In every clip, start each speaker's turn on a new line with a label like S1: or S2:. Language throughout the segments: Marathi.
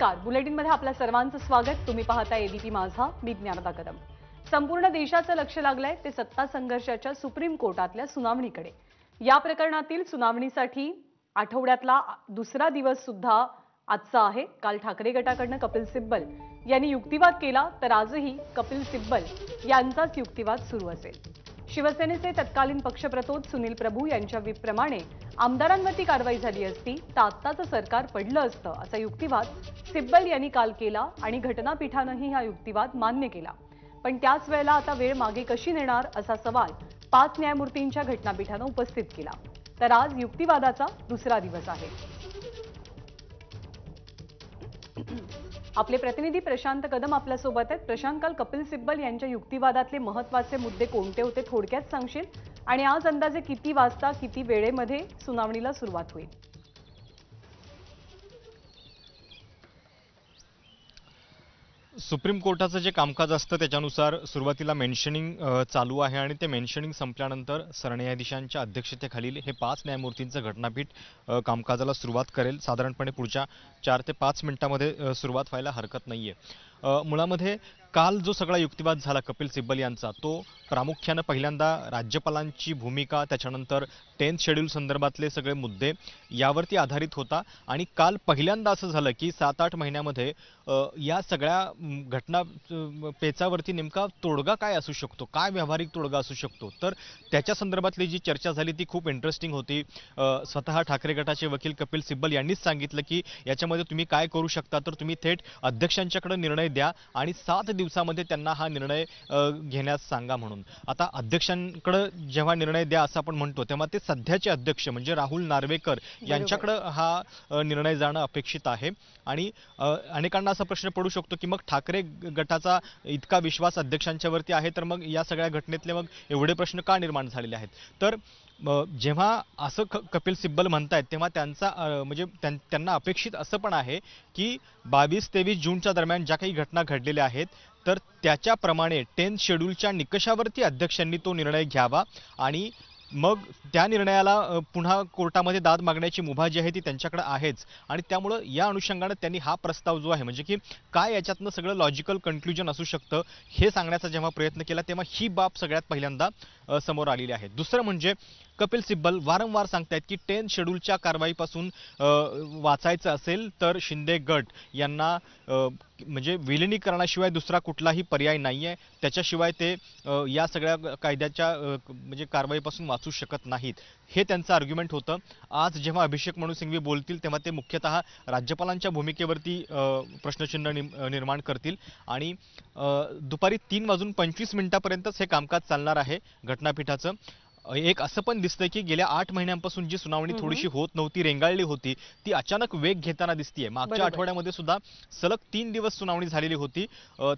S1: नमस्कार बुलेटिनमध्ये आपल्या सर्वांचं स्वागत तुम्ही पाहता एबीपी माझा मी ज्ञानदा कदम संपूर्ण देशाचं लक्ष लागलंय ते सत्ता संघर्षाच्या सुप्रीम कोर्टातल्या सुनावणीकडे या प्रकरणातील सुनावणीसाठी आठवड्यातला दुसरा दिवस सुद्धा आजचा आहे काल ठाकरे गटाकडनं कपिल सिब्बल यांनी युक्तिवाद केला तर आजही कपिल सिब्बल यांचाच युक्तिवाद सुरू असेल शिवसेनेचे तत्कालीन पक्षप्रतोद सुनील प्रभू यांच्या विप्रमाणे आमदारांवरती कारवाई झाली असती तर आत्ताचं सरकार पडलं असतं असा युक्तिवाद सिब्बल यांनी काल केला आणि घटनापीठानंही हा युक्तिवाद मान्य केला पण त्याच वेळेला आता वेळ मागे कशी नेणार असा सवाल पाच न्यायमूर्तींच्या घटनापीठानं उपस्थित केला तर आज युक्तिवादाचा दुसरा दिवस आहे आपले प्रतिनिधी प्रशांत कदम आपल्यासोबत आहेत प्रशांत काल कपिल सिब्बल यांच्या युक्तिवादातले महत्वाचे मुद्दे कोणते होते थोडक्यात सांगशील आणि आज अंदाजे किती वाजता किती वेळेमध्ये सुनावणीला सुरुवात होईल
S2: सुप्रीम कोर्टाचं जे कामकाज असतं त्याच्यानुसार सुरुवातीला मेन्शनिंग चालू आहे आणि ते मेन्शनिंग संपल्यानंतर सरन्यायाधीशांच्या अध्यक्षतेखालील हे पाच न्यायमूर्तींचं घटनापीठ कामकाजाला सुरुवात करेल साधारणपणे पुढच्या चार ते पाच मिनिटामध्ये सुरुवात व्हायला हरकत नाही आहे मुळामध्ये काल जो सगळा युक्तिवाद झाला कपिल सिब्बल यांचा तो प्रामुख्यानं पहिल्यांदा राज्यपालांची भूमिका त्याच्यानंतर टेन्थ शेड्यूल संदर्भातले सगळे मुद्दे यावरती आधारित होता आणि काल पहिल्यांदा असं झालं की सात आठ महिन्यामध्ये या सगळ्या घटना पेचावरती नेमका तोडगा काय असू शकतो काय व्यावहारिक तोडगा असू शकतो तर त्याच्या संदर्भातली जी चर्चा झाली ती खूप इंटरेस्टिंग होती स्वतः ठाकरे गटाचे वकील कपिल सिब्बल यांनीच सांगितलं की याच्यामध्ये तुम्ही काय करू शकता तर तुम्ही थेट अध्यक्षांच्याकडे निर्णय द्या आणि सात दिवसामध्ये त्यांना हा निर्णय घेण्यास सांगा म्हणून आता अध्यक्षांकडं जेव्हा निर्णय द्या असं आपण म्हणतो तेव्हा ते सध्याचे अध्यक्ष म्हणजे राहुल नार्वेकर यांच्याकडं हा निर्णय जाणं अपेक्षित आहे आणि अनेकांना असा प्रश्न पडू शकतो की मग ठाकरे गटाचा इतका विश्वास अध्यक्षांच्यावरती आहे तर मग या सगळ्या घटनेतले मग एवढे प्रश्न का निर्माण झालेले आहेत तर जेव्हा असं क कपिल सिब्बल म्हणत आहेत तेव्हा त्यांचा म्हणजे त्यांना अपेक्षित असं पण आहे की बावीस तेवीस जूनच्या दरम्यान ज्या काही घटना घडलेल्या आहेत तर त्याच्याप्रमाणे टेन्थ शेड्यूलच्या निकषावरती अध्यक्षांनी तो निर्णय घ्यावा आणि मग त्या निर्णयाला पुन्हा कोर्टामध्ये दाद मागण्याची मुभा जी आहे ती त्यांच्याकडे आहेच आणि त्यामुळं या अनुषंगानं त्यांनी हा प्रस्ताव जो आहे म्हणजे की काय याच्यातनं सगळं लॉजिकल कन्क्लुजन असू शकतं हे सांगण्याचा जेव्हा प्रयत्न केला तेव्हा ही बाब सगळ्यात पहिल्यांदा समोर आलेली आहे दुसरं म्हणजे कपिल सिब्बल वारंवार सांगतायत की टेन शेड्यूलच्या कारवाईपासून वाचायचं असेल तर शिंदे गट यांना म्हणजे विलिनीकरणाशिवाय दुसरा कुठलाही पर्याय नाही आहे त्याच्याशिवाय ते या सगळ्या कायद्याच्या म्हणजे कारवाईपासून वाचू शकत नाहीत हे त्यांचं आर्ग्युमेंट होतं आज जेव्हा अभिषेक मनु सिंघवी बोलतील तेव्हा ते मुख्यतः राज्यपालांच्या भूमिकेवरती प्रश्नचिन्ह निर्माण करतील आणि दुपारी तीन वाजून पंचवीस मिनिटापर्यंतच हे कामकाज चालणार आहे घटनापीठाचं एक असं पण दिसतंय की गेल्या आठ महिन्यांपासून जी सुनावणी थोडीशी होत नव्हती रेंगाळली होती ती अचानक वेग घेताना दिसतीये मागच्या आठवड्यामध्ये सुद्धा सलग तीन दिवस सुनावणी झालेली होती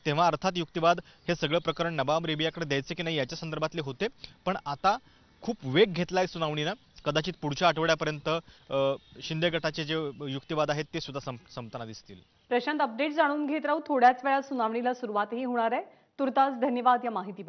S2: तेव्हा अर्थात युक्तिवाद हे सगळं प्रकरण नबाब रेबियाकडे द्यायचं की नाही याच्या संदर्भातले होते पण आता खूप वेग घेतलाय सुनावणीनं कदाचित पुढच्या आठवड्यापर्यंत शिंदे गटाचे जे युक्तिवाद आहेत ते सुद्धा संपताना दिसतील
S1: प्रशांत अपडेट जाणून घेत राहू थोड्याच वेळा सुनावणीला सुरुवातही होणार आहे तुर्तास धन्यवाद या माहिती